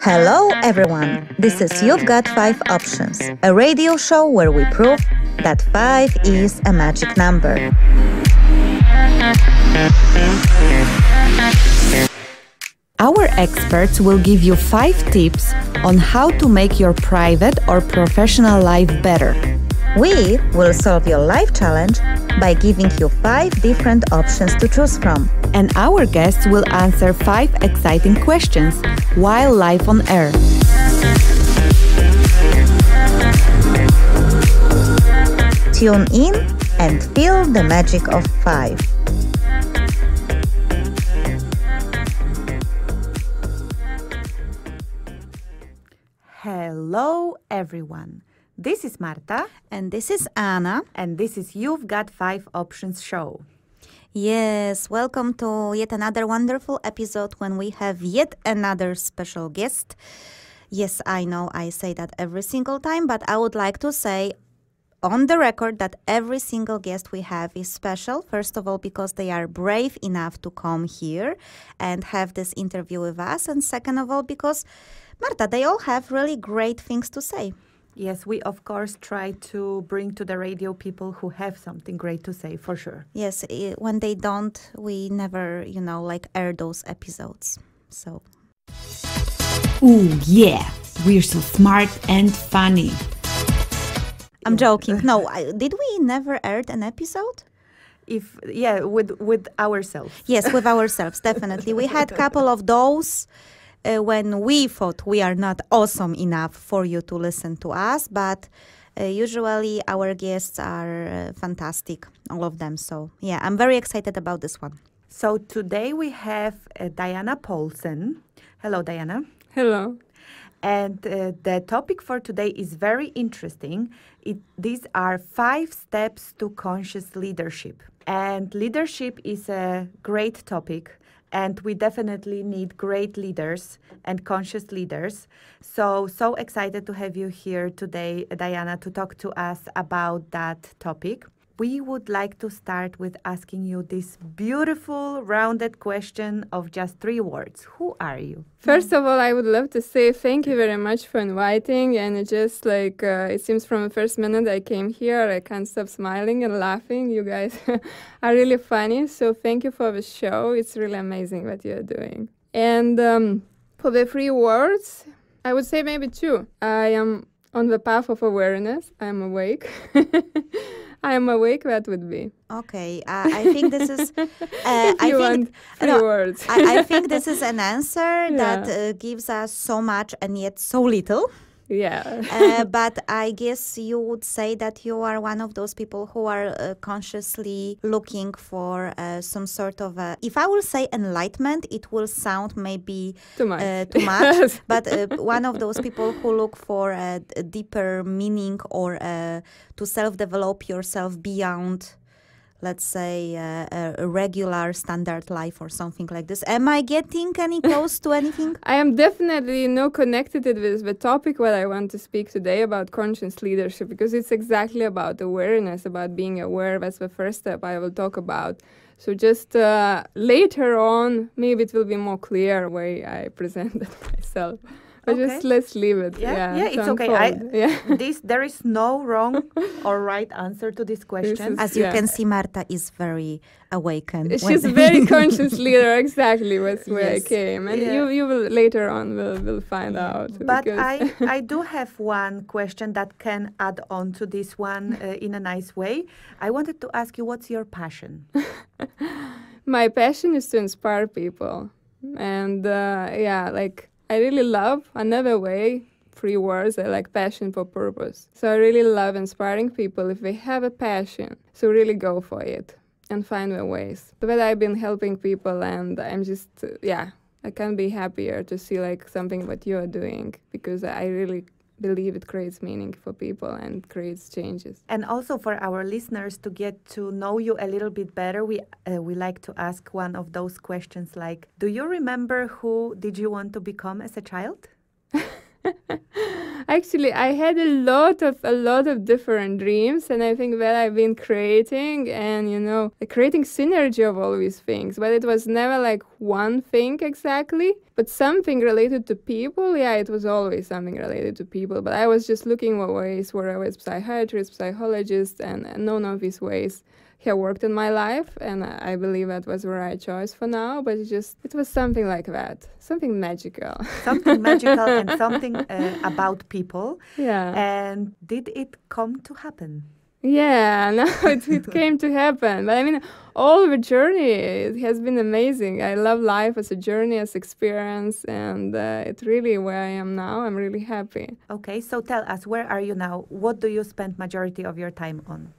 Hello, everyone. This is You've Got Five Options, a radio show where we prove that five is a magic number. Our experts will give you five tips on how to make your private or professional life better we will solve your life challenge by giving you five different options to choose from. And our guests will answer five exciting questions while live on air. Tune in and feel the magic of five. Hello, everyone. This is Marta. And this is Anna. And this is You've Got Five Options show. Yes, welcome to yet another wonderful episode when we have yet another special guest. Yes, I know I say that every single time, but I would like to say on the record that every single guest we have is special. First of all, because they are brave enough to come here and have this interview with us. And second of all, because Marta, they all have really great things to say. Yes, we of course try to bring to the radio people who have something great to say for sure. Yes, it, when they don't, we never, you know, like air those episodes. So. Oh, yeah, we're so smart and funny. I'm joking. No, I, did we never air an episode? If yeah, with with ourselves. Yes, with ourselves, definitely. We had a couple of those uh, when we thought we are not awesome enough for you to listen to us, but uh, usually our guests are uh, fantastic, all of them. So, yeah, I'm very excited about this one. So, today we have uh, Diana Paulsen. Hello, Diana. Hello. And uh, the topic for today is very interesting. It, these are five steps to conscious leadership. And leadership is a great topic and we definitely need great leaders and conscious leaders. So, so excited to have you here today, Diana, to talk to us about that topic we would like to start with asking you this beautiful, rounded question of just three words Who are you? First of all, I would love to say thank you very much for inviting. And just like uh, it seems from the first minute I came here, I can't stop smiling and laughing. You guys are really funny. So thank you for the show. It's really amazing what you're doing. And um, for the three words, I would say maybe two. I am on the path of awareness, I'm awake. I'm awake, that would be. Okay, uh, I think this is. Uh, I think no, I, I, think this is an answer yeah. that uh, gives us so much and yet so little. Yeah. uh, but I guess you would say that you are one of those people who are uh, consciously looking for uh, some sort of a, if I will say enlightenment, it will sound maybe too much, uh, too much but uh, one of those people who look for a, a deeper meaning or uh, to self develop yourself beyond let's say uh, a regular standard life or something like this am i getting any close to anything i am definitely no connected with the topic what i want to speak today about conscious leadership because it's exactly about awareness about being aware that's the first step i will talk about so just uh, later on maybe it will be more clear way i presented myself okay. just let's leave it. Yeah, yeah, yeah it's okay. I, yeah. this there is no wrong or right answer to this question. Is, As you yeah. can see, Marta is very awakened. She's very conscious leader. Exactly, that's where yes. I came, and you you will later on will will find out. But I I do have one question that can add on to this one uh, in a nice way. I wanted to ask you, what's your passion? My passion is to inspire people, and uh, yeah, like I really love another way three words I like passion for purpose. So I really love inspiring people if they have a passion. So really go for it and find their ways. But I've been helping people and I'm just, yeah, I can't be happier to see like something what you are doing because I really believe it creates meaning for people and creates changes. And also for our listeners to get to know you a little bit better, we uh, we like to ask one of those questions like, do you remember who did you want to become as a child? actually i had a lot of a lot of different dreams and i think that i've been creating and you know creating synergy of all these things but it was never like one thing exactly but something related to people yeah it was always something related to people but i was just looking what ways where i was psychiatrist psychologist and, and none of these ways have worked in my life and i believe that was the right choice for now but it just it was something like that something magical something magical and something uh, about people yeah and did it come to happen yeah no it, it came to happen but i mean all the journey it has been amazing i love life as a journey as experience and uh, really where i am now i'm really happy okay so tell us where are you now what do you spend majority of your time on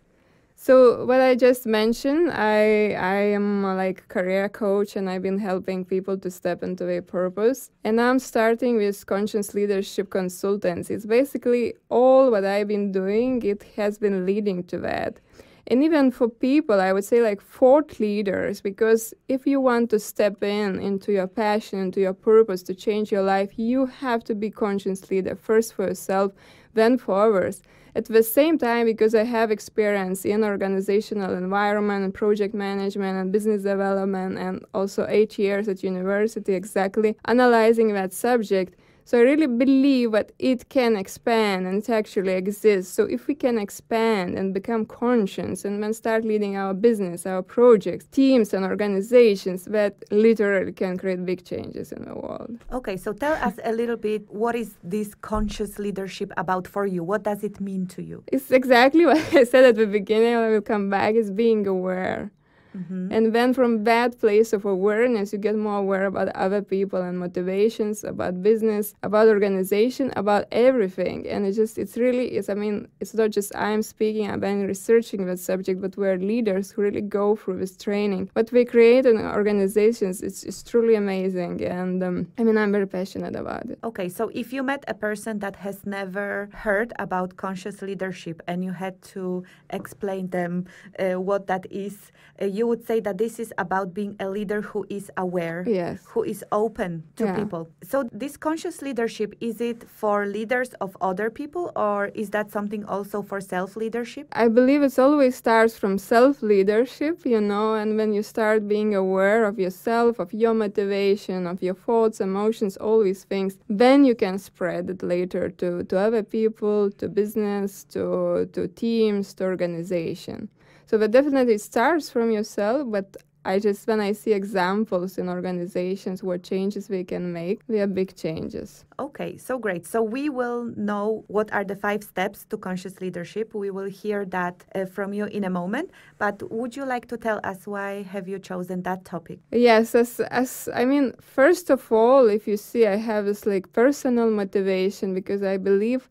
so what I just mentioned, I I am uh, like career coach and I've been helping people to step into their purpose. And I'm starting with conscious leadership consultants. It's basically all what I've been doing, it has been leading to that. And even for people, I would say like thought leaders, because if you want to step in into your passion, into your purpose to change your life, you have to be conscious leader first for yourself, then for others. At the same time, because I have experience in organizational environment and project management and business development and also eight years at university exactly analyzing that subject, so I really believe that it can expand and it actually exists. So if we can expand and become conscious and then start leading our business, our projects, teams and organizations that literally can create big changes in the world. Okay, so tell us a little bit what is this conscious leadership about for you? What does it mean to you? It's exactly what I said at the beginning, I will come back, is being aware. Mm-hmm. And then from that place of awareness, you get more aware about other people and motivations, about business, about organization, about everything. And it's just, it's really, it's, I mean, it's not just I'm speaking, I've been researching that subject, but we're leaders who really go through this training. What we create in organizations, it's, it's truly amazing. And um, I mean, I'm very passionate about it. Okay, so if you met a person that has never heard about conscious leadership and you had to explain them uh, what that is, uh, you you would say that this is about being a leader who is aware, yes. who is open to yeah. people. So this conscious leadership is it for leaders of other people or is that something also for self leadership? I believe it always starts from self leadership, you know, and when you start being aware of yourself, of your motivation, of your thoughts, emotions, all these things, then you can spread it later to, to other people, to business, to, to teams, to organization. So that definitely starts from yourself, but I just when I see examples in organizations where changes we can make, we are big changes. Okay, so great. So we will know what are the five steps to conscious leadership. We will hear that uh, from you in a moment. But would you like to tell us why have you chosen that topic? Yes, as as I mean, first of all, if you see, I have this like personal motivation because I believe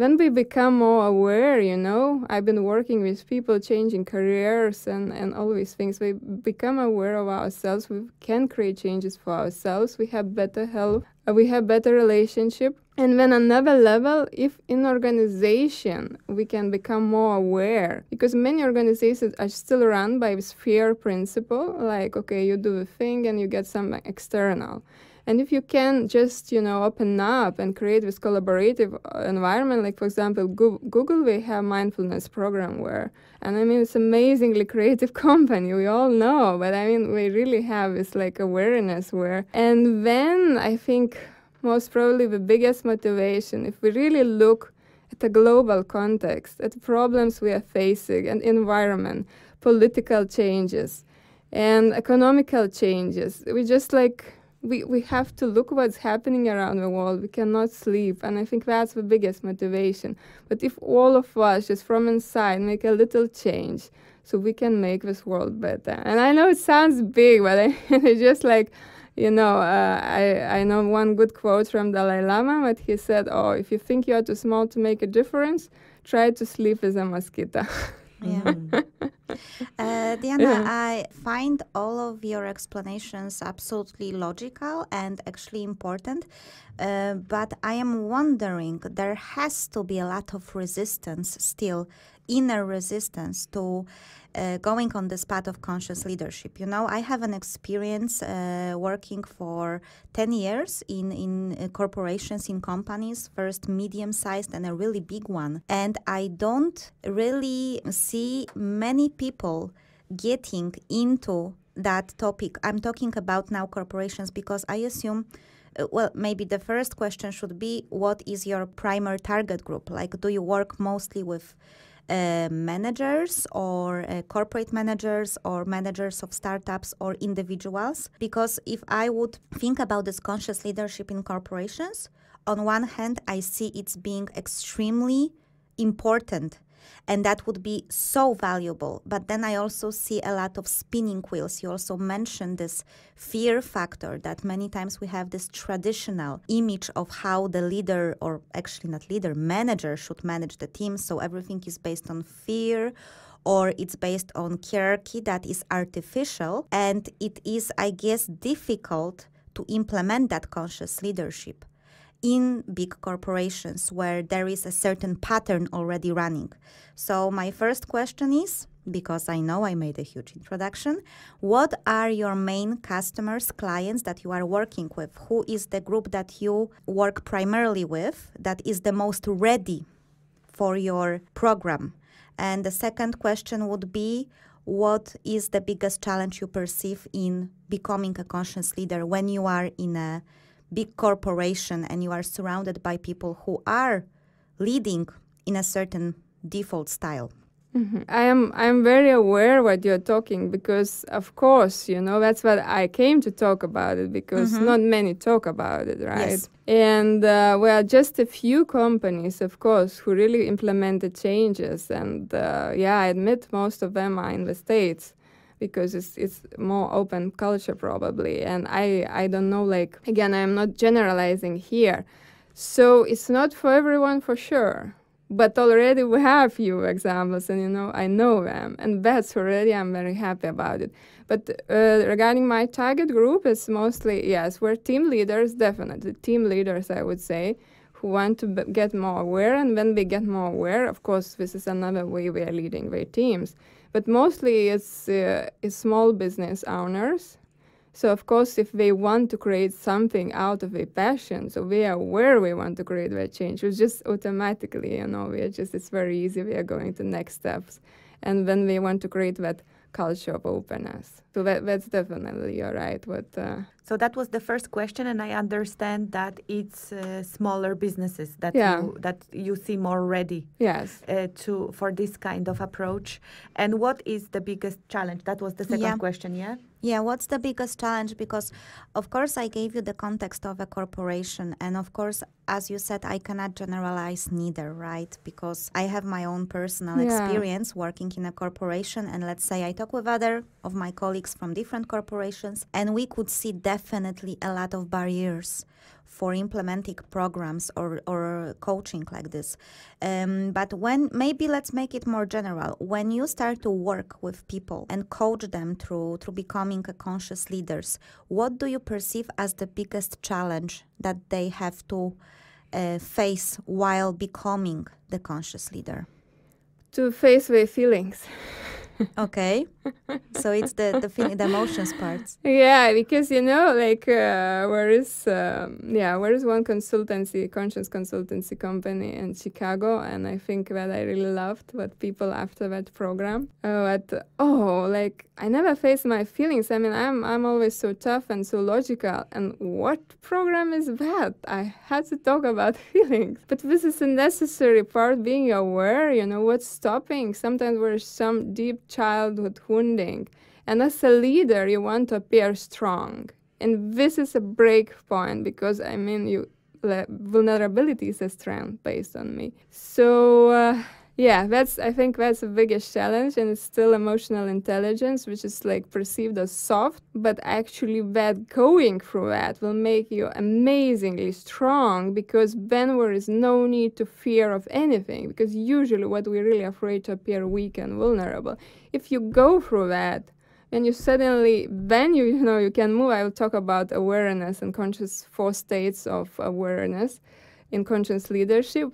when we become more aware, you know, I've been working with people changing careers and, and all these things. We become aware of ourselves. We can create changes for ourselves. We have better health. Uh, we have better relationship. And then another level, if in organization we can become more aware, because many organizations are still run by this fear principle, like, okay, you do the thing and you get some external. And if you can just, you know, open up and create this collaborative uh, environment, like for example, Google, we have mindfulness program where, and I mean, it's amazingly creative company. We all know, but I mean, we really have this like awareness where, and then I think most probably the biggest motivation, if we really look at a global context, at problems we are facing, and environment, political changes, and economical changes, we just like we, we have to look what's happening around the world. We cannot sleep. And I think that's the biggest motivation. But if all of us, just from inside, make a little change, so we can make this world better. And I know it sounds big, but it's just like, you know, uh, I, I know one good quote from Dalai Lama, but he said, Oh, if you think you are too small to make a difference, try to sleep as a mosquito. Yeah. Hmm. Uh, Diana, yeah. I find all of your explanations absolutely logical and actually important. Uh, but I am wondering, there has to be a lot of resistance still, inner resistance to uh, going on this path of conscious leadership. You know, I have an experience uh, working for 10 years in, in uh, corporations, in companies, first medium sized and a really big one. And I don't really see many people getting into that topic. I'm talking about now corporations because I assume uh, well, maybe the first question should be what is your primary target group? Like, do you work mostly with uh, managers or uh, corporate managers or managers of startups or individuals. Because if I would think about this conscious leadership in corporations, on one hand, I see it's being extremely important and that would be so valuable but then i also see a lot of spinning wheels you also mentioned this fear factor that many times we have this traditional image of how the leader or actually not leader manager should manage the team so everything is based on fear or it's based on hierarchy that is artificial and it is i guess difficult to implement that conscious leadership in big corporations where there is a certain pattern already running. So, my first question is because I know I made a huge introduction. What are your main customers, clients that you are working with? Who is the group that you work primarily with that is the most ready for your program? And the second question would be what is the biggest challenge you perceive in becoming a conscious leader when you are in a big corporation and you are surrounded by people who are leading in a certain default style. Mm-hmm. I am I am very aware what you're talking because of course you know that's what I came to talk about it because mm-hmm. not many talk about it right yes. and uh, we are just a few companies of course who really implemented changes and uh, yeah I admit most of them are in the states because it's it's more open culture probably and i i don't know like again i'm not generalizing here so it's not for everyone for sure but already we have few examples and you know i know them and that's already i'm very happy about it but uh, regarding my target group it's mostly yes we're team leaders definitely team leaders i would say who want to get more aware and when we get more aware of course this is another way we are leading their teams but mostly it's, uh, it's small business owners. So of course, if they want to create something out of their passion, so we are where we want to create that change, it's just automatically, you know, we are just, it's very easy, we are going to next steps. And when we want to create that culture of openness. So that, that's definitely you're right. What uh, so that was the first question, and I understand that it's uh, smaller businesses that yeah. you, that you see more ready. Yes. Uh, to for this kind of approach, and what is the biggest challenge? That was the second yeah. question. Yeah. Yeah, what's the biggest challenge? Because, of course, I gave you the context of a corporation. And, of course, as you said, I cannot generalize neither, right? Because I have my own personal yeah. experience working in a corporation. And let's say I talk with other of my colleagues from different corporations, and we could see definitely a lot of barriers for implementing programs or, or coaching like this. Um, but when maybe let's make it more general. When you start to work with people and coach them through through becoming conscious leaders, what do you perceive as the biggest challenge that they have to uh, face while becoming the conscious leader? To face their feelings. okay so it's the the, feeling, the emotions part yeah because you know like uh, where is um, yeah where is one consultancy conscience consultancy company in chicago and i think that i really loved what people after that program uh, oh like i never face my feelings i mean i'm i'm always so tough and so logical and what program is that i had to talk about feelings but this is a necessary part being aware you know what's stopping sometimes where some deep childhood wounding. And as a leader, you want to appear strong. And this is a break point because, I mean, you vulnerability is a strength based on me. So, uh, yeah that's i think that's the biggest challenge and it's still emotional intelligence which is like perceived as soft but actually that going through that will make you amazingly strong because then there is no need to fear of anything because usually what we're really afraid to appear weak and vulnerable if you go through that and you suddenly then you, you know you can move i will talk about awareness and conscious four states of awareness in conscious leadership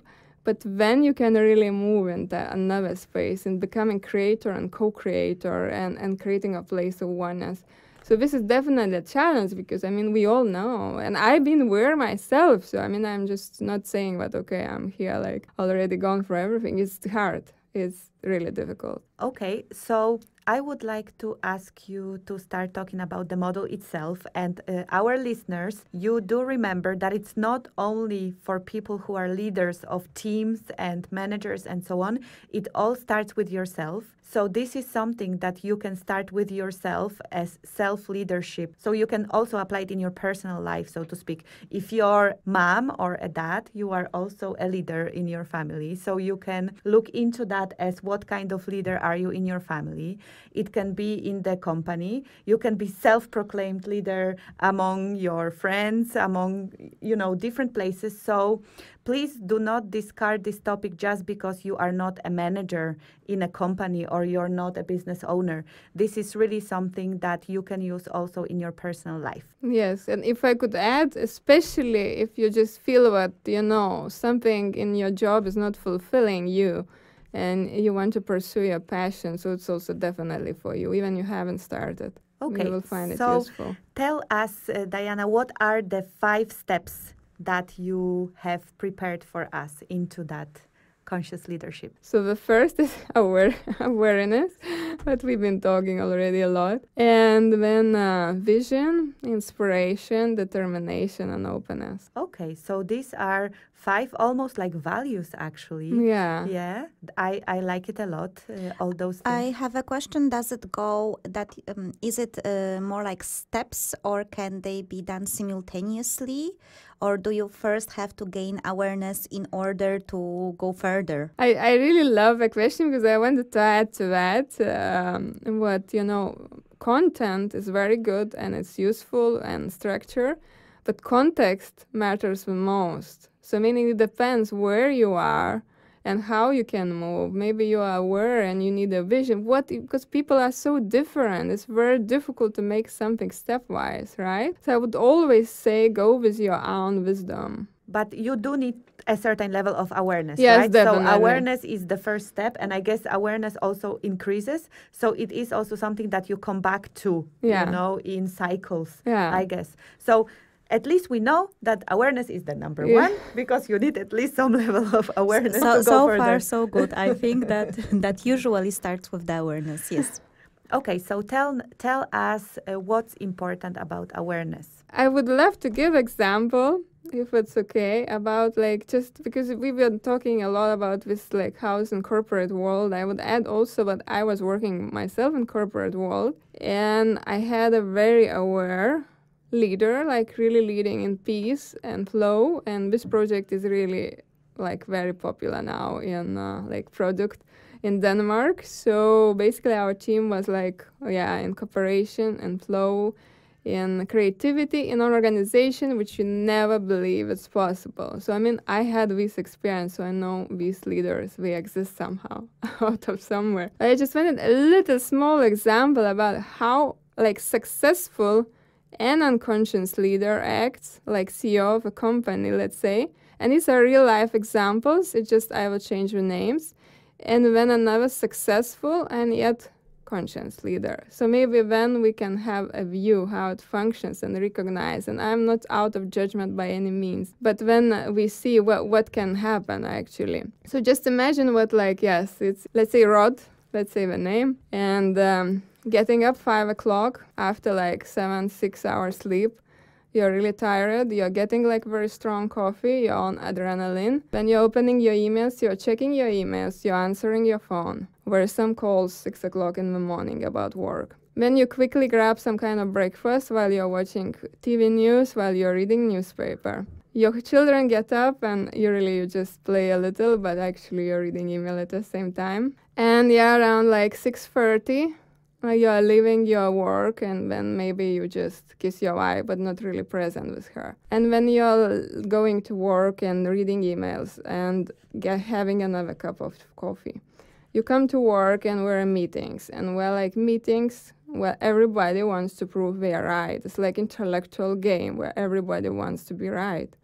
but when you can really move into another space and becoming creator and co-creator and, and creating a place of oneness so this is definitely a challenge because i mean we all know and i've been where myself so i mean i'm just not saying that okay i'm here like already gone for everything it's hard it's really difficult Okay, so I would like to ask you to start talking about the model itself. And uh, our listeners, you do remember that it's not only for people who are leaders of teams and managers and so on, it all starts with yourself. So, this is something that you can start with yourself as self leadership. So, you can also apply it in your personal life, so to speak. If you're mom or a dad, you are also a leader in your family. So, you can look into that as what kind of leader are you in your family? It can be in the company. You can be self-proclaimed leader among your friends, among you know different places. So please do not discard this topic just because you are not a manager in a company or you're not a business owner. This is really something that you can use also in your personal life. Yes, and if I could add, especially if you just feel that you know something in your job is not fulfilling you and you want to pursue your passion, so it's also definitely for you, even you haven't started. Okay, you will find so it useful. Tell us, uh, Diana, what are the five steps that you have prepared for us into that conscious leadership? So the first is aware awareness, but we've been talking already a lot, and then uh, vision, inspiration, determination, and openness. Okay, so these are five almost like values actually yeah yeah i i like it a lot uh, all those things. i have a question does it go that um, is it uh, more like steps or can they be done simultaneously or do you first have to gain awareness in order to go further i, I really love a question because i wanted to add to that um, what you know content is very good and it's useful and structure but context matters the most so meaning it depends where you are and how you can move. Maybe you are aware and you need a vision. What because people are so different. It's very difficult to make something stepwise, right? So I would always say go with your own wisdom. But you do need a certain level of awareness, yes, right? Definitely. So awareness is the first step, and I guess awareness also increases. So it is also something that you come back to, yeah. you know, in cycles. Yeah. I guess so at least we know that awareness is the number yeah. one because you need at least some level of awareness. So, so further. far, so good. I think that that usually starts with the awareness. Yes. Okay, so tell tell us uh, what's important about awareness. I would love to give example if it's okay about like just because we've been talking a lot about this like house and corporate world i would add also that i was working myself in corporate world and i had a very aware leader, like really leading in peace and flow. And this project is really like very popular now in uh, like product in Denmark. So basically, our team was like oh yeah in cooperation and flow, in creativity in an organization which you never believe it's possible. So I mean, I had this experience, so I know these leaders they exist somehow out of somewhere. I just wanted a little small example about how like successful an unconscious leader acts like CEO of a company, let's say, and these are real life examples. It's just I will change the names. And when another successful and yet conscious leader. So maybe then we can have a view how it functions and recognize. And I'm not out of judgment by any means, but when we see what what can happen actually. So just imagine what like yes, it's let's say Rod, let's say the name, and. Um, getting up five o'clock after like seven, six hours sleep. You're really tired, you're getting like very strong coffee, you're on adrenaline. When you're opening your emails, you're checking your emails, you're answering your phone. Where some calls six o'clock in the morning about work. Then you quickly grab some kind of breakfast while you're watching TV news, while you're reading newspaper. Your children get up and usually you just play a little, but actually you're reading email at the same time. And yeah, around like 6.30, uh, you are leaving your work and then maybe you just kiss your wife but not really present with her and when you're going to work and reading emails and get, having another cup of coffee you come to work and we're in meetings and we're like meetings where everybody wants to prove they are right it's like intellectual game where everybody wants to be right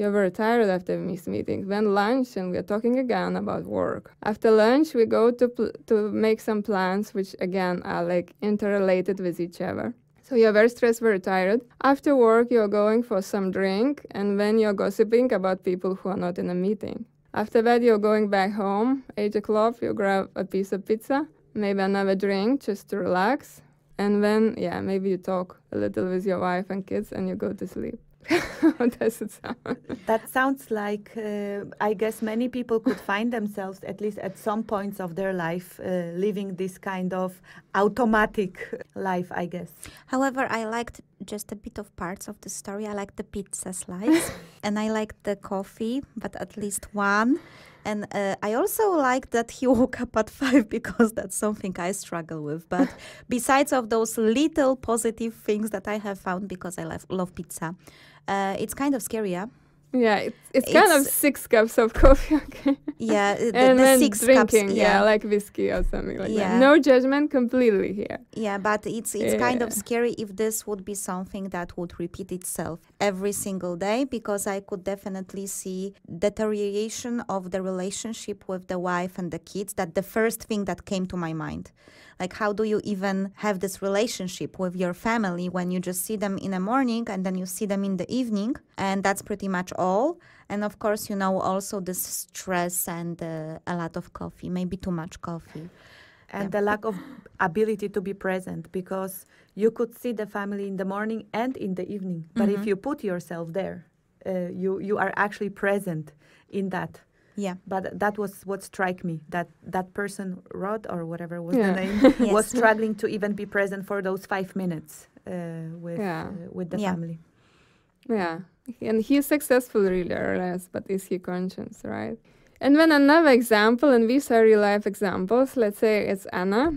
you're very tired after these meeting. Then lunch, and we're talking again about work. After lunch, we go to to make some plans, which again are like interrelated with each other. So you're very stressed, very tired. After work, you're going for some drink, and then you're gossiping about people who are not in a meeting. After that, you're going back home. Eight o'clock, you grab a piece of pizza, maybe another drink just to relax, and then yeah, maybe you talk a little with your wife and kids, and you go to sleep. does it sound? That sounds like, uh, I guess, many people could find themselves, at least at some points of their life, uh, living this kind of automatic life, I guess. However, I liked just a bit of parts of the story. I liked the pizza slice and I liked the coffee, but at least one. And uh, I also like that he woke up at five because that's something I struggle with. But besides of those little positive things that I have found because I love, love pizza, uh, it's kind of scary, yeah? Yeah, it's, it's kind it's of six cups of coffee, okay? Yeah, the, and the then six drinking, cups, yeah. yeah. like whiskey or something like yeah. that. No judgment completely here. Yeah, but it's it's yeah. kind of scary if this would be something that would repeat itself every single day because I could definitely see deterioration of the relationship with the wife and the kids. That the first thing that came to my mind like, how do you even have this relationship with your family when you just see them in the morning and then you see them in the evening? And that's pretty much all. And of course, you know, also this stress and uh, a lot of coffee, maybe too much coffee. And yeah. the lack of ability to be present because you could see the family in the morning and in the evening. But mm -hmm. if mm-hmm. you put yourself there, uh, you, you are actually present in that yeah. But that was what struck me that that person, Rod or whatever was yeah. the name, yes. was struggling to even be present for those five minutes uh, with yeah. uh, with the yeah. family. Yeah. And he's successful, really, or less, but is he conscious, right? And then another example, and these are real life examples. Let's say it's Anna.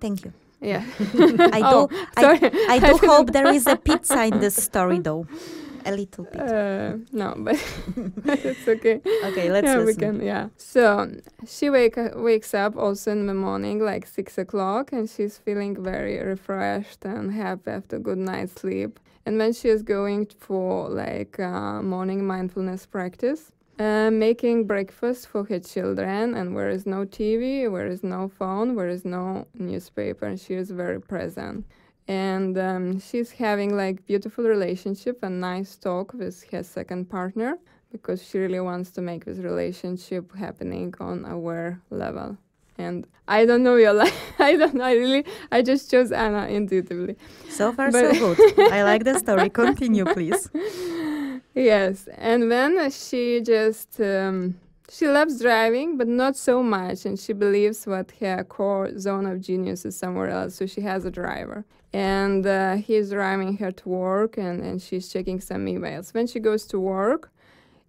Thank you. Yeah. I do. Oh, sorry, I, I, do hope there is a pizza in this story, though a little bit. Uh, no, but it's okay. Okay, let's yeah, listen. We can, yeah. So she wake, wakes up also in the morning, like six o'clock, and she's feeling very refreshed and happy after good night's sleep. And when she is going for like uh, morning mindfulness practice, uh, making breakfast for her children, and there is no TV, there is no phone, there is no newspaper, and she is very present and um, she's having like beautiful relationship and nice talk with her second partner because she really wants to make this relationship happening on our level and i don't know your life i don't know, i really i just chose anna intuitively so far but so good i like the story continue please yes and then she just um, she loves driving, but not so much, and she believes what her core zone of genius is somewhere else, so she has a driver. And uh, he's driving her to work, and, and she's checking some emails. When she goes to work,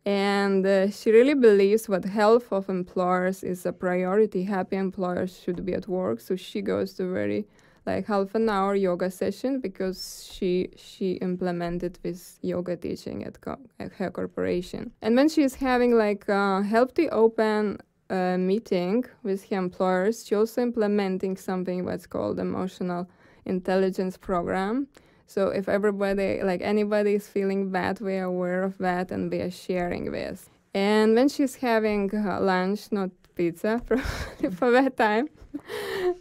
and uh, she really believes what health of employers is a priority. Happy employers should be at work, so she goes to very like half an hour yoga session because she she implemented this yoga teaching at, co- at her corporation. And when she is having like a healthy open uh, meeting with her employers, she also implementing something what's called emotional intelligence program. So if everybody, like anybody is feeling bad, we are aware of that and we are sharing this. And when she's having lunch, not pizza probably mm-hmm. for that time.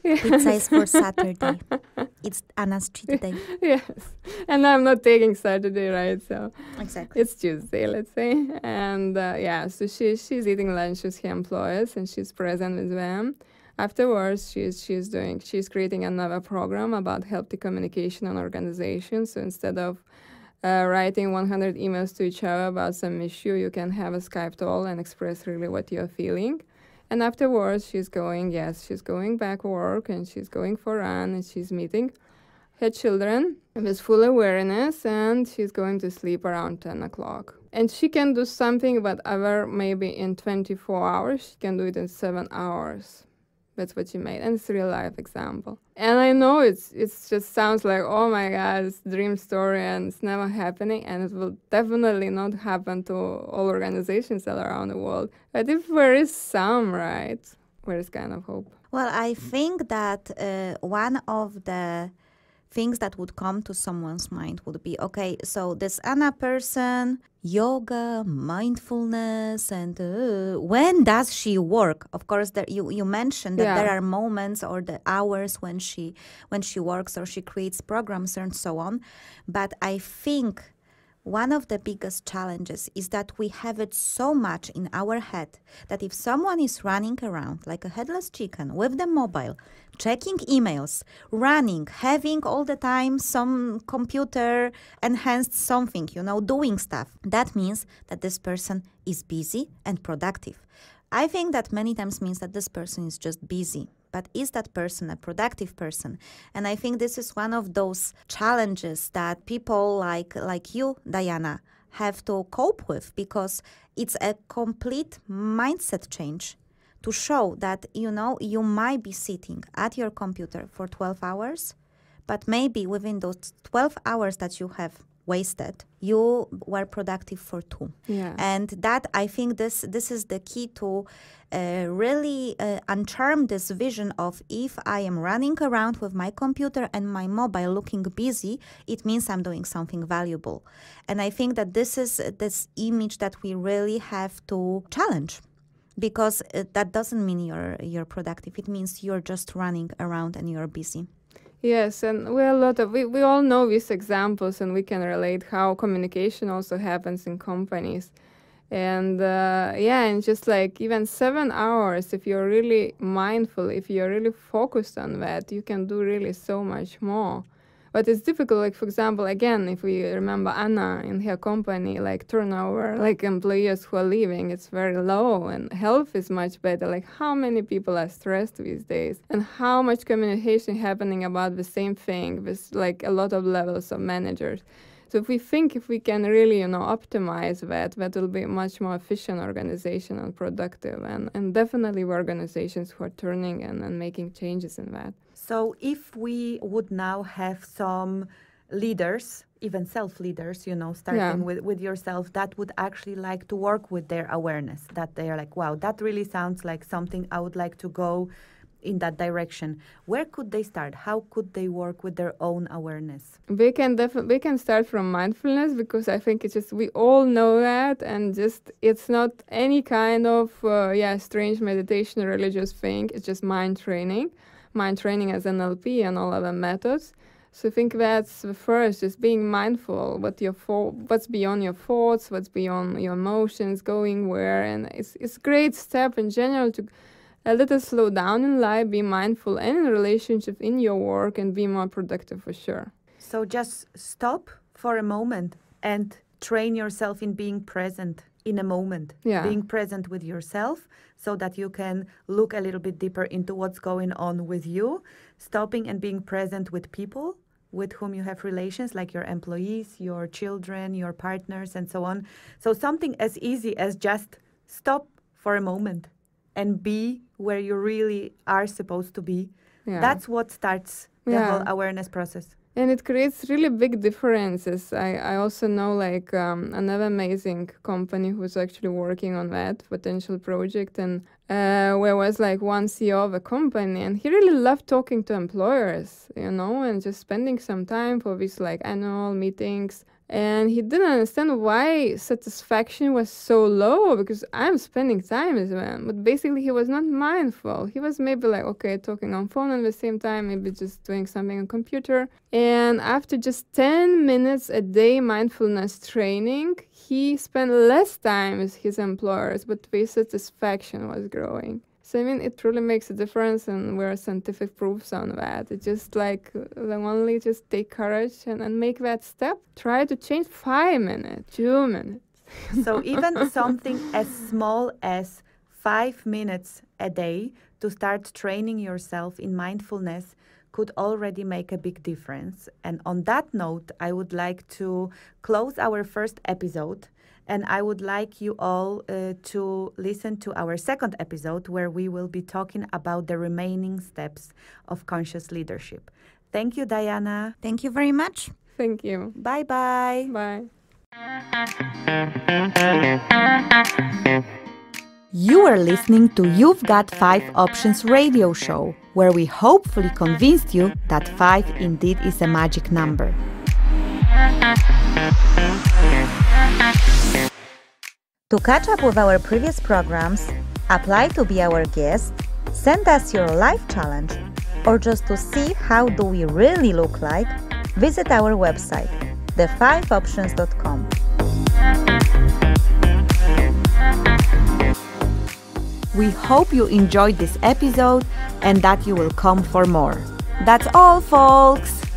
yes. Pizza is for Saturday. it's Anna's cheat day. Yes, and I'm not taking Saturday, right? So exactly, it's Tuesday, let's say. And uh, yeah, so she she's eating lunch with her employees and she's present with them. Afterwards, she's she's doing she's creating another program about healthy communication and organization. So instead of uh, writing 100 emails to each other about some issue, you can have a Skype call and express really what you're feeling. And afterwards, she's going, yes, she's going back work and she's going for run and she's meeting her children with full awareness and she's going to sleep around 10 o'clock. And she can do something, whatever, maybe in 24 hours, she can do it in seven hours. That's what you made, and it's real life example. And I know it's it just sounds like oh my god, it's dream story, and it's never happening, and it will definitely not happen to all organizations all around the world. But if there is some, right, there is kind of hope. Well, I think that uh, one of the things that would come to someone's mind would be okay, so this Anna person, yoga, mindfulness, and uh, when does she work? Of course, there, you you mentioned that yeah. there are moments or the hours when she when she works or she creates programs and so on, but I think one of the biggest challenges is that we have it so much in our head that if someone is running around like a headless chicken with the mobile, checking emails, running, having all the time some computer enhanced something, you know, doing stuff, that means that this person is busy and productive. I think that many times means that this person is just busy, but is that person a productive person? And I think this is one of those challenges that people like like you, Diana, have to cope with because it's a complete mindset change to show that you know you might be sitting at your computer for 12 hours but maybe within those 12 hours that you have wasted you were productive for two yeah. and that i think this this is the key to uh, really uh, uncharm this vision of if i am running around with my computer and my mobile looking busy it means i'm doing something valuable and i think that this is uh, this image that we really have to challenge because uh, that doesn't mean you're you're productive it means you're just running around and you're busy Yes, and we a lot of we, we all know these examples, and we can relate how communication also happens in companies, and uh, yeah, and just like even seven hours, if you're really mindful, if you're really focused on that, you can do really so much more. But it's difficult, like, for example, again, if we remember Anna in her company, like, turnover, like, employees who are leaving, it's very low, and health is much better. Like, how many people are stressed these days, and how much communication happening about the same thing with, like, a lot of levels of managers. So if we think if we can really, you know, optimize that, that will be a much more efficient organization and productive and, and definitely organizations who are turning and, and making changes in that. So if we would now have some leaders, even self leaders, you know, starting yeah. with, with yourself, that would actually like to work with their awareness, that they are like, wow, that really sounds like something I would like to go in that direction where could they start how could they work with their own awareness we can definitely we can start from mindfulness because i think it's just we all know that and just it's not any kind of uh, yeah strange meditation religious thing it's just mind training mind training as NLP and all other methods. So I think that's the first, just being mindful what your fo- what's beyond your thoughts, what's beyond your emotions, going where, and it's it's a great step in general to a little slow down in life, be mindful and in relationship, in your work, and be more productive for sure. So just stop for a moment and train yourself in being present in a moment, yeah. being present with yourself so that you can look a little bit deeper into what's going on with you, stopping and being present with people with whom you have relations, like your employees, your children, your partners, and so on. So, something as easy as just stop for a moment and be where you really are supposed to be. Yeah. That's what starts the yeah. whole awareness process and it creates really big differences i, I also know like um, another amazing company who's actually working on that potential project and uh, where was like one ceo of a company and he really loved talking to employers you know and just spending some time for these like annual meetings and he didn't understand why satisfaction was so low because I'm spending time with him. But basically, he was not mindful. He was maybe like, okay, talking on phone at the same time, maybe just doing something on computer. And after just 10 minutes a day mindfulness training, he spent less time with his employers, but his satisfaction was growing. So I mean, it truly makes a difference and we're scientific proofs on that. It's just like uh, the only just take courage and, and make that step. Try to change five minutes, two minutes. so even something as small as five minutes a day to start training yourself in mindfulness could already make a big difference. And on that note, I would like to close our first episode and I would like you all uh, to listen to our second episode where we will be talking about the remaining steps of conscious leadership. Thank you, Diana. Thank you very much. Thank you. Bye bye. Bye. You are listening to You've Got 5 Options radio show, where we hopefully convinced you that 5 indeed is a magic number. To catch up with our previous programs, apply to be our guest, send us your life challenge, or just to see how do we really look like, visit our website, the5options.com. We hope you enjoyed this episode and that you will come for more. That's all, folks!